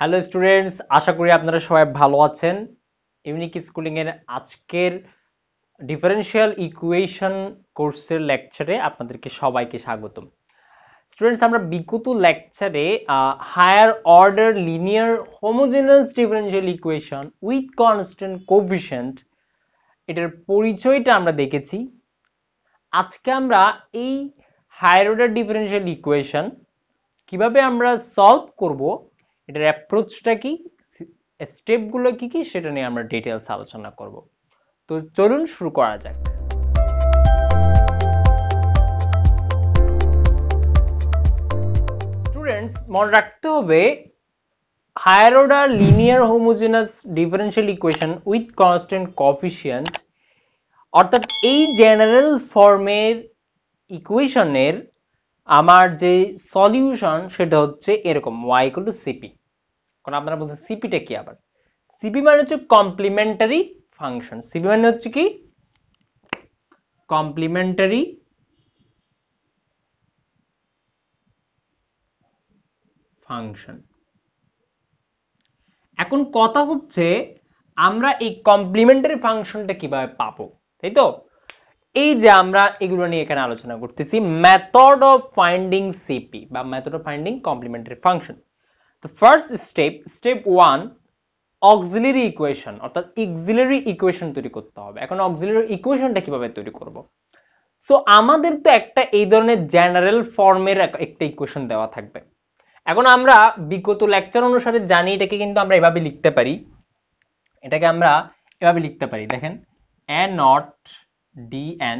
hello students আশা করি আপনারা সবাই ভালো আছেন ইউনিক স্কুলিং এর আজকের ডিফারেনশিয়াল ইকুয়েশন কোর্সের লেকচারে আপনাদেরকে সবাইকে স্বাগতম স্টুডেন্টস আমরা বিগত লেকচারে higher order linear homogeneous differential equation with constant coefficient এটার পরিচয়টা আমরা দেখেছি আজকে আমরা এই হায়ার অর্ডার ডিফারেন্সিয়াল ইকুয়েশন কিভাবে আমরা সলভ করব এটার অ্যাপ্রোচটা কি স্টেপগুলো কি কি সেটা নিয়ে আমরা ডিটেলস আলোচনা করব তো চলুন শুরু করা যাক স্টুডেন্টস মনে রাখতে হবে higher order linear homogeneous differential equation with constant coefficient অর্থাৎ এই জেনারেল ফর্মের ইকুয়েশনের আমার যে সলিউশন সেটা হচ্ছে এরকম y ইকুয়াল টু সিপি এখন আপনারা বলছেন সিপিটা কি আবার সিপি মানে হচ্ছে কমপ্লিমেন্টারি ফাংশন সিপি মানে হচ্ছে কি কমপ্লিমেন্টারি ফাংশন এখন কথা হচ্ছে আমরা এই কমপ্লিমেন্টারি ফাংশনটা কিভাবে পাবো তাই তো এই যে আমরা এগুলো নিয়ে এখানে আলোচনা করতেছি মেথড অফ ফাইন্ডিং সিপি বা method of finding complementary function তো first step step one auxiliary equation অর্থাৎ ইক্সিলারি ইকুয়েশন তৈরি করতে হবে এখন অক্সিলারি ইকুয়েশনটা কিভাবে তৈরি করব সো আমাদের তো একটা এই ধরনের জেনারেল ফর্মের একটা ইকুয়েশন দেওয়া থাকবে এখন আমরা বিগত লেকচার অনুসারে জানি এটাকে কিন্তু আমরা এভাবে লিখতে পারি এটাকে আমরা এভাবে লিখতে পারি দেখেন a naught d n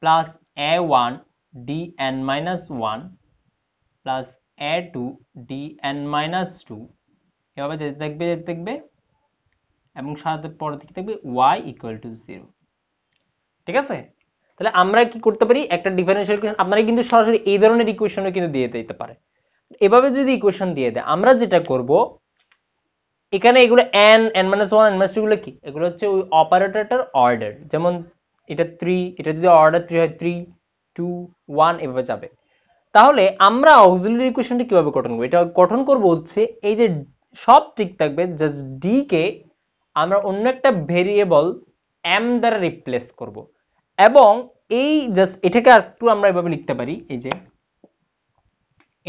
plus a one d n minus one plus a two d n minus two এভাবে যেতে থাকবে যেতে থাকবে এবং সাথে পরে থেকে থাকবে ওয়াই ইকুয়াল টু জিরো ঠিক আছে তাহলে আমরা কি করতে পারি একটা ডিফারেন্সিয়াল ইকুয়েশন আপনারা কিন্তু সরাসরি এই ধরনের ইকুয়েশনও কিন্তু দিয়ে দিতে পারে এভাবে যদি ইকুয়েশন দিয়ে দেয় আমরা যেটা করব এখানে এগুলো n n minus one n minus গুলো কি এগুলো হচ্ছে ওই অপারেটরটার অর্ডার যেমন এটা থ্রি এটা যদি অর্ডার থ্রি হয় থ্রি টু ওয়ান এভাবে যাবে তাহলে আমরা অক্সিলারি ইকুয়েশনটি কিভাবে গঠন করব এটা গঠন করব হচ্ছে এই যে সব ঠিক থাকবে জাস্ট ডি কে আমরা অন্য একটা ভেরিয়েবল এম দ্বারা রিপ্লেস করব এবং এই জাস্ট এটাকে আর একটু আমরা এভাবে লিখতে পারি এই যে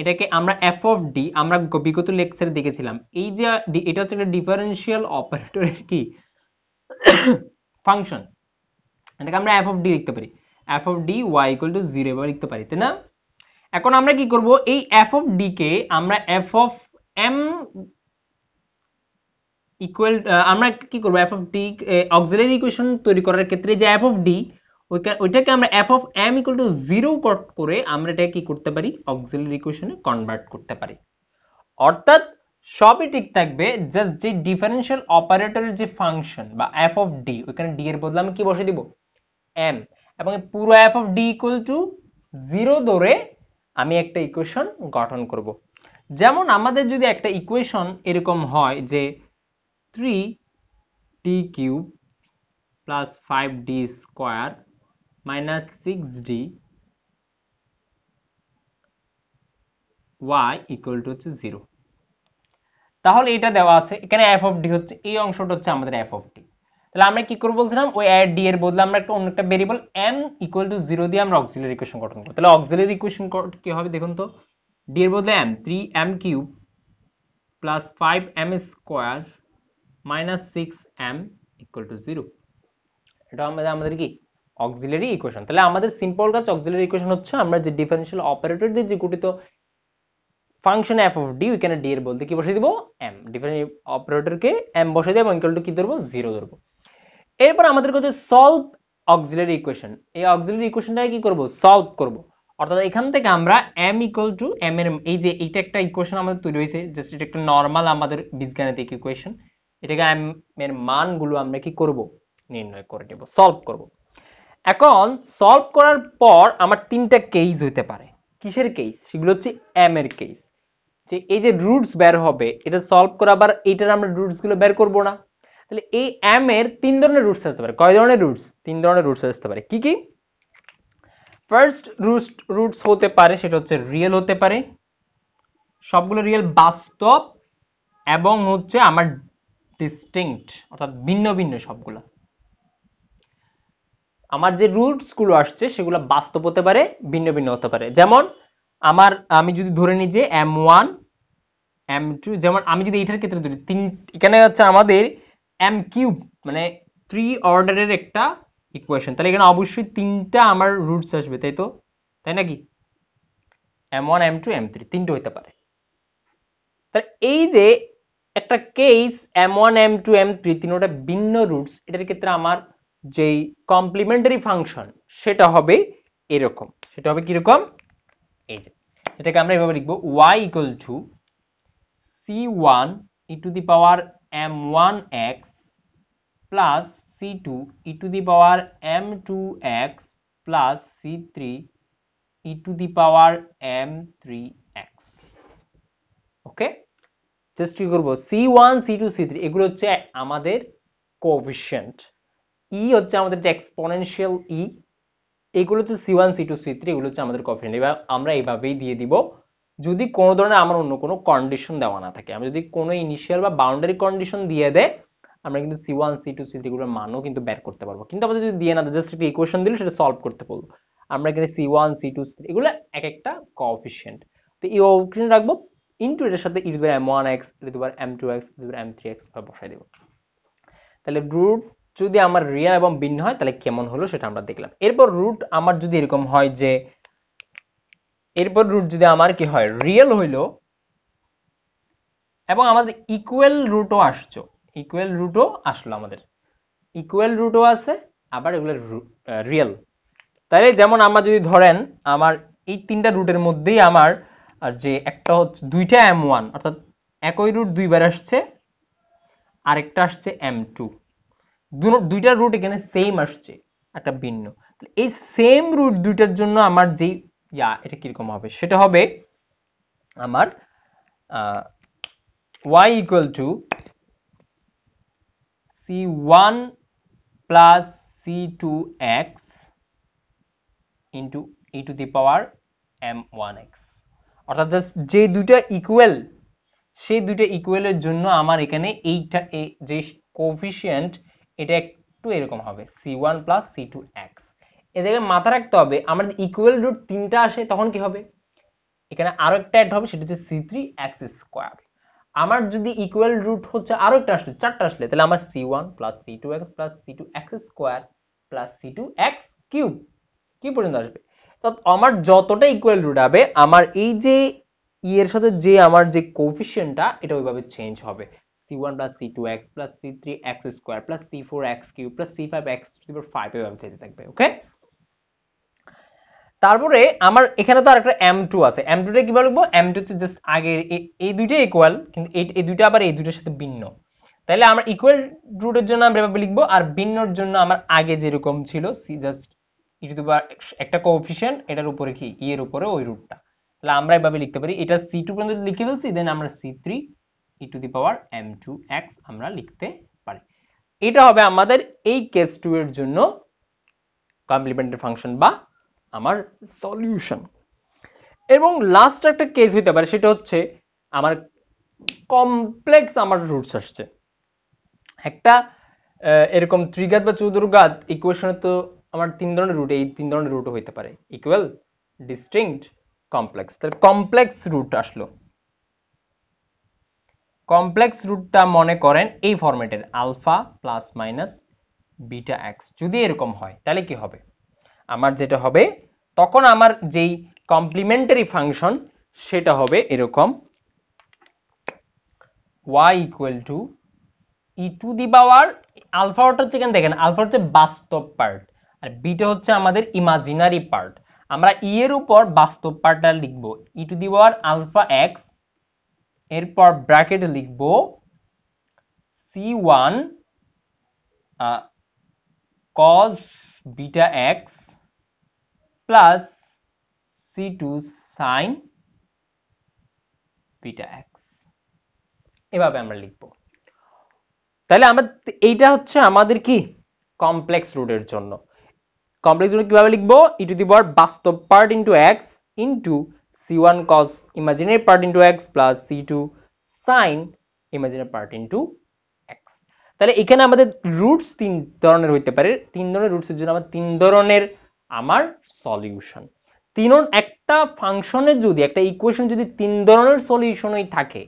এটাকে আমরা এফ অফ ডি আমরা বিগত লেকচারে দেখেছিলাম এই যে এটা হচ্ছে একটা ডিফারেন্সিয়াল অপারেটরের কি ফাংশন এটাকে আমরা এফ অফ ডি লিখতে পারি f of d y equal to zero এভাবে লিখতে পারি তাই না এখন আমরা কি করব এই এফ অফ ডি কে আমরা এফ অফ এম ইকুয়াল আমরা কি করব f of d auxiliary equation তৈরি করার ক্ষেত্রে যে এফ অফ ডি ওইটাকে আমরা f of m equal to zero করে আমরা এটাকে কি করতে পারি অক্সিলারি ইকুয়েশনে কনভার্ট করতে পারি অর্থাৎ সবই ঠিক থাকবে জাস্ট যে ডিফারেনশিয়াল অপারেটরের যে ফাংশন বা এফ অফ ডি ওইখানে ডি এর বদলে আমি কি বসে দিব এম এবং পুরো f of d equal to zero ধরে আমি একটা ইকুয়েশন গঠন করব যেমন আমাদের যদি একটা ইকুয়েশন এরকম হয় যে three d cube plus five d square minus six d y equal to হচ্ছে জিরো তাহলে এটা দেওয়া আছে এখানে এফ অফ ডি হচ্ছে এই অংশটা হচ্ছে আমাদের এফ অফ ডি তাহলে আমরা কি করব বলছিলাম ওই অ্যাড ডি এর বদলে আমরা একটা অন্য একটা variable m equal to zero দিয়ে আমরা অক্সিলারি ইকুয়েশন গঠন করব তাহলে অক্সিলারি ইকুয়েশন কি হবে দেখুন তো ডি এর বদলে m three m cube plus five m square minus six m equal to zero এটা আমাদের আমাদের কি অক্সিলারি ইকুয়েশন তাহলে আমাদের সিম্পল কাজ অক্সিলিয়ারি ইকুয়েশন হচ্ছে আমরা যে ডিফারেনশিয়াল অপারেটর দিয়ে যে গঠিত ফাংশন এফ অফ ডি ওইখানে ডি এর বলতে কি বসে দিব এম ডিফারেন্ট অপারেটরকে এম বসে দেবো ইকুয়াল টু কি ধরবো জিরো ধরবো এরপর আমাদের কাছে সলভ অক্সিলারি ইকুয়েশন এই অক্সিলারি ইকুয়েশনটাকে কি করব সলভ করব অর্থাৎ এখান থেকে আমরা m ইকুয়াল টু m এর এই যে এইটা একটা ইকুয়েশন আমাদের তৈরি হয়েছে জাস্ট এটা একটা নরমাল আমাদের বীজগাণিতিক ইকুয়েশন এটাকে m এর মানগুলো আমরা কি করব নির্ণয় করে নেব সলভ করব এখন সলভ করার পর আমার তিনটা কেস হইতে পারে কিসের কেস সেগুলো হচ্ছে m এর কেস যে এই যে রুটস বের হবে এটা সলভ করা আবার এইটার আমরা রুটসগুলো বের করব না তাহলে এই এম এর তিন ধরনের রুটস আসতে পারে কয় ধরনের রুটস তিন ধরনের রুটস আসতে পারে কি কি ফার্স্ট রুট রুটস হতে পারে সেটা হচ্ছে রিয়েল হতে পারে সবগুলো রিয়েল বাস্তব এবং হচ্ছে আমার ডিস্টিংক্ট অর্থাৎ ভিন্ন ভিন্ন সবগুলো আমার যে রুটসগুলো আসছে সেগুলো বাস্তব হতে পারে ভিন্ন ভিন্ন হতে পারে যেমন আমার আমি যদি ধরে নিই যে এম ওয়ান এম টু যেমন আমি যদি এটার ক্ষেত্রে ধরি তিন এখানে হচ্ছে আমাদের এম কিউব মানে থ্রি অর্ডারের একটা ইকুয়েশন তাহলে এখানে অবশ্যই তিনটা আমার রুটস আসবে তাই তো তাই নাকি m one m two m three তিনটে হইতে পারে তাহলে এই যে একটা case m one m two m three তিনোটা ভিন্ন রুটস এটার ক্ষেত্রে আমার যেই কমপ্লিমেন্টারি ফাংশন সেটা হবে এরকম সেটা হবে কিরকম এই যে এটাকে আমরা এভাবে লিখবো y equal to c one e to the power m1x plus c2 e to the power m2x plus c3 e to the power m3x okay just কি করব c1 c2 c3 এগুলো হচ্ছে আমাদের কোএফিসিয়েন্ট e হচ্ছে আমাদের যে exponential e এগুলো হচ্ছে c1 c2 c3 এগুলো হচ্ছে আমাদের কোএফিসিয়েন্ট এবার আমরা এইভাবেই দিয়ে দিব যদি কোনো ধরনের আমার অন্য কোনো কন্ডিশন দেওয়া না থাকে আমি যদি কোনো ইনিশিয়াল বা বাউন্ডারি কন্ডিশন দিয়ে দেয় আমরা কিন্তু c one c two c থ্রিগুলোর মানও কিন্তু বের করতে পারবো কিন্তু আমাদের যদি দিয়ে না দেয় জাস্ট একটা ইকুয়েশন দিলে সেটা সলভ করতে পারবো আমরা এখানে c one c two c এগুলো এক একটা কফিসিয়েন্ট তো এই অপশন রাখবো ইনটু এটার সাথে e to the power m one x e to the power m two x e to the power m three x বসাই দেবো তাহলে রুট যদি আমার রিয়েল এবং ভিন্ন হয় তাহলে কেমন হলো সেটা আমরা দেখলাম এরপর রুট আমার যদি এরকম হয় যে এরপর রুট যদি আমার কি হয় রিয়েল হইল এবং আমাদের ইকুয়াল রুটও আসছো ইকুয়াল রুটও আসলো আমাদের ইকুয়াল রুটও আছে আবার এগুলো রিয়েল তাহলে যেমন আমরা যদি ধরেন আমার এই তিনটা রুটের মধ্যেই আমার যে একটা হচ্ছে দুইটা এম ওয়ান অর্থাৎ একই রুট দুইবার আসছে আরেকটা আসছে এম টু দুইটা রুট এখানে সেম আসছে একটা ভিন্ন এই সেম রুট দুইটার জন্য আমার যেই ইয়া এটা কিরকম হবে সেটা হবে আমার y equal to c one plus c two x into e to the power m one x অর্থাৎ জাস্ট যে দুইটা ইকুয়াল সেই দুইটা ইকুয়ালের জন্য আমার এখানে এইটা যে কোফিসিয়েন্ট এটা একটু এরকম হবে c one plus c two x এদেরকে মাথা রাখতে হবে আমরা যদি ইকুয়াল রুট তিনটা আসে তখন কি হবে এখানে আরো একটা অ্যাড হবে সেটা হচ্ছে সি থ্রি এক্স স্কোয়ার আমার যদি ইকুয়াল রুট হচ্ছে আরো একটা আসলে চারটা আসলে তাহলে আমার c one plus c two x plus c two x square plus c two x cube কি পর্যন্ত আসবে তো আমার যতটা ইকুয়াল রুট হবে আমার এই যে ই e এর সাথে যে আমার যে কোফিশিয়েন্টটা এটা ওইভাবে চেঞ্জ হবে c one plus c two x plus c three x square plus c four x cube plus c five x five এভাবে চাইতে থাকবে ওকে তারপরে আমার এখানে তো আর একটা এম টু আছে এম টুটা কীভাবে লিখবো এম টু তো জাস্ট আগের এই দুইটা ইকুয়াল কিন্তু এই দুইটা আবার এই দুইটার সাথে ভিন্ন তাহলে আমার ইকুয়াল রুটের জন্য আমরা এভাবে লিখবো আর ভিন্নর জন্য আমার আগে যেরকম ছিল সি জাস্ট ইটু e একটা কোফিশিয়েন্ট এটার উপরে কি ই e এর উপরে ওই রুটটা তাহলে আমরা এভাবে লিখতে পারি এটা সি টু পর্যন্ত লিখে ফেলছি দেন আমরা c three e to the power m two x আমরা লিখতে পারি এটা হবে আমাদের এই কেস টু এর জন্য কমপ্লিমেন্টারি ফাংশন বা আমার সলিউশন এবং লাস্ট একটা কেস হইতে পারে সেটা হচ্ছে আমার কমপ্লেক্স আমার রুটস আসছে একটা এরকম ত্রিঘাত বা চতুর্ঘাত ইকুয়েশনে তো আমার তিন ধরনের রুট এই তিন ধরনের রুটও হইতে পারে ইকুয়াল ডিস্টিংক্ট কমপ্লেক্স তাহলে কমপ্লেক্স রুট আসলো কমপ্লেক্স রুটটা মনে করেন এই ফরম্যাটের alpha plus minus beta x যদি এরকম হয় তাহলে কি হবে আমার যেটা হবে তখন আমার যেই কমপ্লিমেন্টারি ফাংশন সেটা হবে এরকম y equal to e to the power alpha আলফাটা হচ্ছে কেন দেখেন আলফা হচ্ছে বাস্তব পার্ট আর বিটা হচ্ছে আমাদের ইমাজিনারি পার্ট আমরা ই e এর উপর বাস্তব পার্টটা লিখবো e to the power alpha x এরপর ব্র্যাকেট লিখবো c one cos beta x plus c two sine beta এভাবে আমরা লিখব তাহলে আমরা এইটা হচ্ছে আমাদের কি কমপ্লেক্স রুটের জন্য কমপ্লেক্স রুট কিভাবে লিখবো ই টু দি পাওয়ার বাস্তব part into x into c one cos imaginary part into x plus c two sine imaginary part into x তাহলে এখানে আমাদের রুটস তিন ধরনের হইতে পারে তিন ধরনের রুটসের জন্য তিন ধরনের আমার সলিউশন তিন একটা ফাংশনের যদি একটা ইকুয়েশন যদি তিন ধরনের সলিউশনই থাকে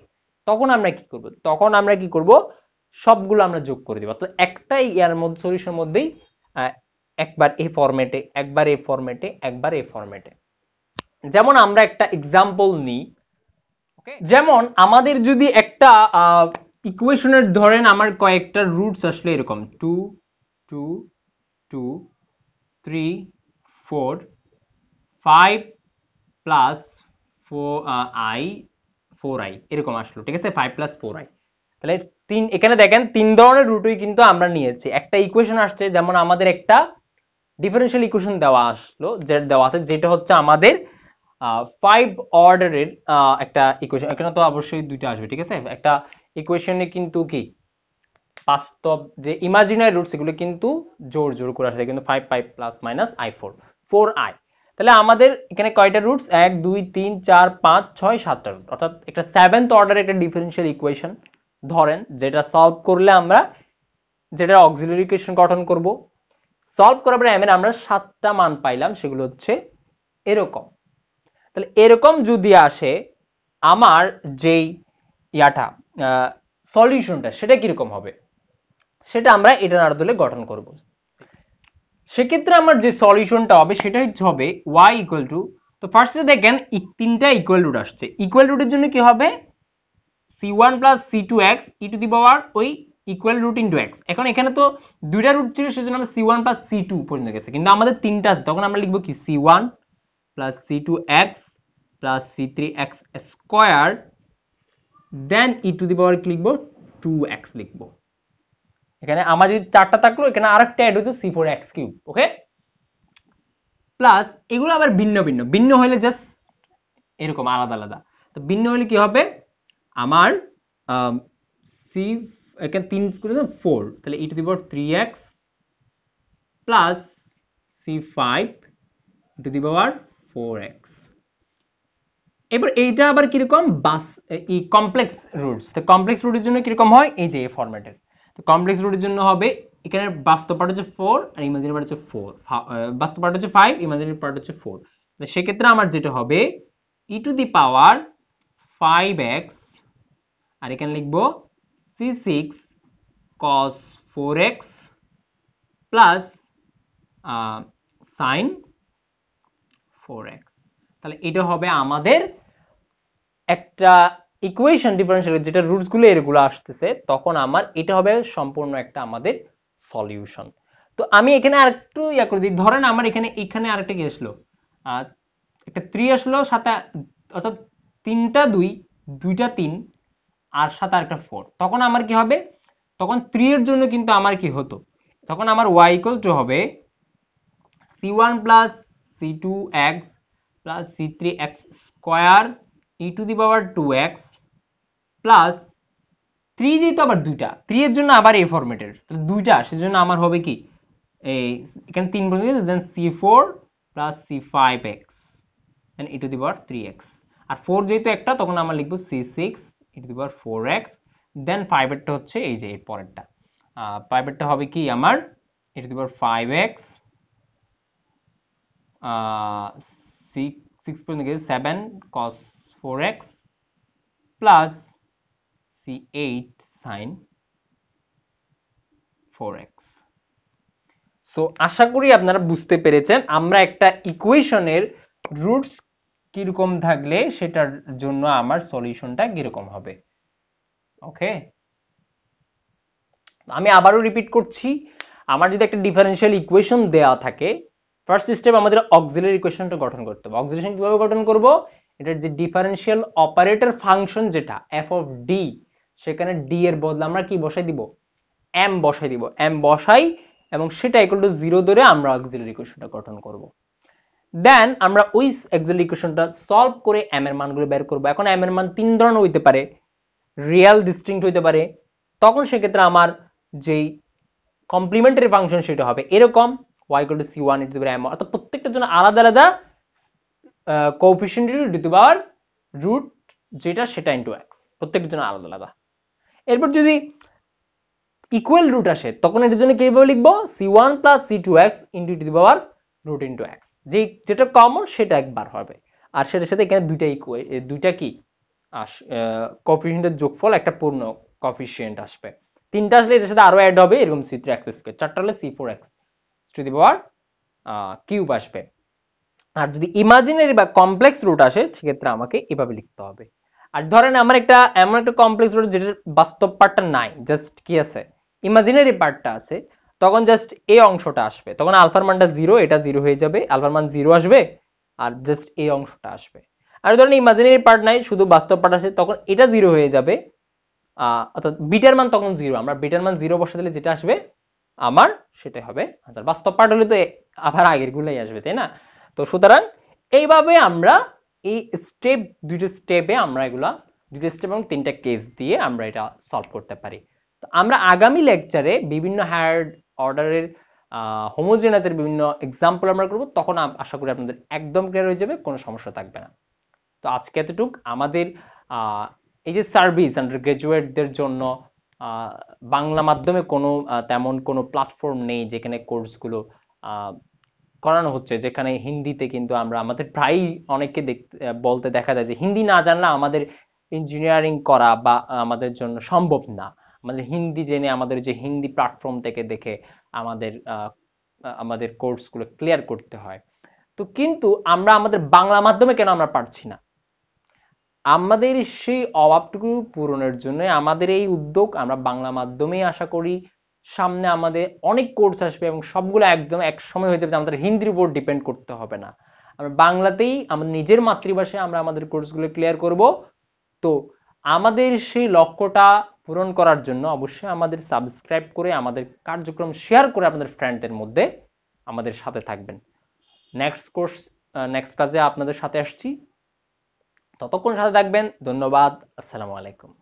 তখন আমরা কি করব তখন আমরা কি করব সবগুলো আমরা যোগ করে দিব অর্থাৎ একটাই ইয়ার মধ্যে সলিউশনের মধ্যেই একবার এই ফরম্যাটে একবার এই ফরম্যাটে একবার এই ফরম্যাটে যেমন আমরা একটা এক্সাম্পল নিই যেমন আমাদের যদি একটা ইকুয়েশনের ধরেন আমার কয়েকটা রুটস আসলে এরকম two two two three 4 5 plus 4 uh, i 4i এরকম আসলো ঠিক আছে 5 plus 4i তাহলে তিন এখানে দেখেন তিন ধরনের রুটই কিন্তু আমরা নিয়েছি একটা ইকুয়েশন আসছে যেমন আমাদের একটা ডিফারেনশিয়াল ইকুয়েশন দেওয়া আসলো যেটা দেওয়া আছে যেটা হচ্ছে আমাদের 5 অর্ডারের একটা ইকুয়েশন এখানে তো অবশ্যই দুইটা আসবে ঠিক আছে একটা ইকুয়েশনে কিন্তু কি বাস্তব যে ইমাজিনারি রুট সেগুলো কিন্তু জোর জোর করে আসে কিন্তু 5 5 plus minus i4 four I তাহলে আমাদের এখানে কয়টা রুটস এক দুই তিন চার পাঁচ ছয় সাতটা রুট অর্থাৎ একটা সেভেন্থ অর্ডার একটা ডিফারেন্সিয়াল ইকুয়েশন ধরেন যেটা সলভ করলে আমরা যেটা অক্সিলারি ইকুয়েশন গঠন করব সলভ করার পরে এমএন আমরা সাতটা মান পাইলাম সেগুলো হচ্ছে এরকম তাহলে এরকম যদি আসে আমার যেই ইয়াটা সলিউশনটা সেটা কীরকম হবে সেটা আমরা এটা দলে গঠন করব সেক্ষেত্রে আমার যে সলিউশনটা হবে সেটা হচ্ছে হবে ওয়াই ইকুয়াল টু তো ফার্স্টে দেখেন তিনটা ইকুয়াল রুট আসছে ইকুয়াল রুটের জন্য কি হবে c one plus c two x e to the power ওই ইকুয়াল রুট ইন্টু এক্স এখন এখানে তো দুইটা রুট ছিল সেজন্য আমরা c one plus c two পর্যন্ত গেছে কিন্তু আমাদের তিনটা আছে তখন আমরা লিখবো কি c one plus c two x plus c three x square then e to the power কি লিখবো টু এক্স লিখবো এখানে আমার যদি চারটা থাকলো এখানে আর একটা অ্যাড হইতো c four x cube okay plus এগুলো আবার ভিন্ন ভিন্ন ভিন্ন হলে জাস্ট এরকম আলাদা আলাদা তো ভিন্ন হলে কি হবে আমার সি এখানে তিন করে ফোর তাহলে e to the power three x plus c five e to the power four x এবার এইটা আবার কিরকম বাস ই কমপ্লেক্স রুটস তো কমপ্লেক্স রুটের জন্য কিরকম হয় এই যে ফরম্যাটের তো কমপ্লেক্স রুটের জন্য হবে এখানে বাস্তব পার্ট হচ্ছে ফোর আর ইমাজিনারি পার্ট হচ্ছে ফোর বাস্তব পার্ট হচ্ছে ফাইভ ইমাজিনারি পার্ট হচ্ছে ফোর সেক্ষেত্রে আমার যেটা হবে e to the power five x আর এখানে লিখবো c six cos four x plus sine four x তাহলে এটা হবে আমাদের একটা ইকুয়েশন ডিফারেন্সিয়াল যেটা রুটসগুলো এরগুলো আসতেছে তখন আমার এটা হবে সম্পূর্ণ একটা আমাদের সলিউশন তো আমি এখানে আর একটু ইয়া করে দিই ধরেন আমার এখানে এখানে আরেকটা কি আসলো একটা থ্রি আসলো সাথে অর্থাৎ তিনটা দুই দুইটা তিন আর সাথে আরেকটা ফোর তখন আমার কি হবে তখন থ্রি এর জন্য কিন্তু আমার কি হতো তখন আমার ওয়াই ইকুয়াল টু হবে c one plus c two x plus c three x square e to the power two x plus three যেহেতু আবার দুইটা থ্রি এর জন্য আবার এ ফরম্যাটের দুইটা সেজন্য আমার হবে কি এই এখানে তিন পর্যন্ত then c four plus c five x then e to the power three x আর ফোর যেহেতু একটা তখন আমার লিখবো c six e to the power four x then ফাইভেরটা হচ্ছে এই যে এর পরেরটা ফাইভেরটা হবে কি আমার e to the power five x six six পর্যন্ত গেছে seven cos four x plus c8 sin 4x so আশা করি আপনারা বুঝতে পেরেছেন আমরা একটা ইকুয়েশনের রুটস কিরকম থাকলে সেটার জন্য আমার সলিউশনটা কিরকম হবে ওকে আমি আবারও রিপিট করছি আমার যদি একটা ডিফারেন্সিয়াল ইকুয়েশন দেওয়া থাকে ফার্স্ট স্টেপ আমাদের অক্সিলারি ইকুয়েশনটা গঠন করতে হবে অক্সিলেশন কিভাবে গঠন করব এটার যে ডিফারেন্সিয়াল অপারেটর ফাংশন যেটা এফ অফ ডি সেখানে ডি এর বদলে আমরা কি বসাই দিব এম বসাই দিব এম বসাই এবং সেটা ইকুয়াল টু জিরো ধরে আমরা অক্সিলারি ইকুয়েশনটা গঠন করব দেন আমরা ওই অক্সিলারি ইকুয়েশনটা সলভ করে এম এর মানগুলো বের করব এখন এম এর মান তিন ধরনের হইতে পারে রিয়েল ডিস্টিংক্ট হইতে পারে তখন সেক্ষেত্রে আমার যেই কমপ্লিমেন্টারি ফাংশন সেটা হবে এরকম y equal to c one e to m অর্থাৎ প্রত্যেকটার জন্য আলাদা আলাদা coefficient e to to power root যেটা সেটা ইন্টু এক্স প্রত্যেকের জন্য আলাদা আলাদা এরপর যদি ইকুয়াল রুট আসে তখন এটার জন্য কিভাবে লিখবো c one plus c two x into to the power root into x যে যেটা কমন সেটা একবার হবে আর সেটার সাথে এখানে দুইটা ইকুয়ে দুইটা কি আস কফিসিয়েন্টের যোগফল একটা পূর্ণ কফিসিয়েন্ট আসবে তিনটা আসলে এটার সাথে আরো অ্যাড হবে এরকম সি থ্রি এক্স স্কোয়ার চারটা হলে c four x to the power cube আসবে আর যদি ইমাজিনারি বা কমপ্লেক্স রুট আসে সেক্ষেত্রে আমাকে এভাবে লিখতে হবে আর ধরেন আমার একটা এমন একটা কমপ্লেক্স রয়েছে যেটার বাস্তব পার্টটা নাই জাস্ট কি আছে ইমাজিনারি পার্টটা আছে তখন জাস্ট এই অংশটা আসবে তখন আলফার মানটা জিরো এটা জিরো হয়ে যাবে আলফার মান জিরো আসবে আর জাস্ট এই অংশটা আসবে আর ধরেন ইমাজিনারি পার্ট নাই শুধু বাস্তব পার্ট আছে তখন এটা জিরো হয়ে যাবে অর্থাৎ বিটার মান তখন জিরো আমরা বিটার মান জিরো বসে দিলে যেটা আসবে আমার সেটা হবে আনসার আচ্ছা, বাস্তব পার্ট হলে তো আবার আগের গুলাই আসবে তাই না তো সুতরাং এইভাবে আমরা এই স্টেপ দুইটা স্টেপে আমরা এগুলা দুইটা স্টেপ এবং তিনটা কেস দিয়ে আমরা এটা সলভ করতে পারি তো আমরা আগামী লেকচারে বিভিন্ন হায়ার অর্ডারের হোমোজেনাসের বিভিন্ন এক্সাম্পল আমরা করব তখন আশা করি আপনাদের একদম ক্লিয়ার হয়ে যাবে কোনো সমস্যা থাকবে না তো আজকে এতটুক আমাদের এই যে সার্ভিস আন্ডার গ্রাজুয়েটদের জন্য বাংলা মাধ্যমে কোনো তেমন কোনো প্ল্যাটফর্ম নেই যেখানে কোর্সগুলো করানো হচ্ছে যেখানে হিন্দিতে কিন্তু আমরা আমাদের প্রায়ই অনেককে বলতে দেখা যায় যে হিন্দি না জানলে আমাদের ইঞ্জিনিয়ারিং করা বা আমাদের জন্য সম্ভব না আমাদের হিন্দি জেনে আমাদের যে হিন্দি প্ল্যাটফর্ম থেকে দেখে আমাদের আমাদের কোর্সগুলো ক্লিয়ার করতে হয় তো কিন্তু আমরা আমাদের বাংলা মাধ্যমে কেন আমরা পারছি না আমাদের সেই অভাবটুকু পূরণের জন্য আমাদের এই উদ্যোগ আমরা বাংলা মাধ্যমেই আশা করি সামনে আমাদের অনেক কোর্স আসবে এবং সবগুলো একদম এক সময় হয়ে যাবে আমাদের হিন্দির উপর ডিপেন্ড করতে হবে না আমরা বাংলাতেই আমাদের নিজের মাতৃভাষায় আমরা আমাদের কোর্সগুলো ক্লিয়ার করব তো আমাদের সেই লক্ষ্যটা পূরণ করার জন্য অবশ্যই আমাদের সাবস্ক্রাইব করে আমাদের কার্যক্রম শেয়ার করে আপনাদের ফ্রেন্ডদের মধ্যে আমাদের সাথে থাকবেন নেক্সট কোর্স নেক্সট কাজে আপনাদের সাথে আসছি ততক্ষণ সাথে থাকবেন ধন্যবাদ আসসালামু আলাইকুম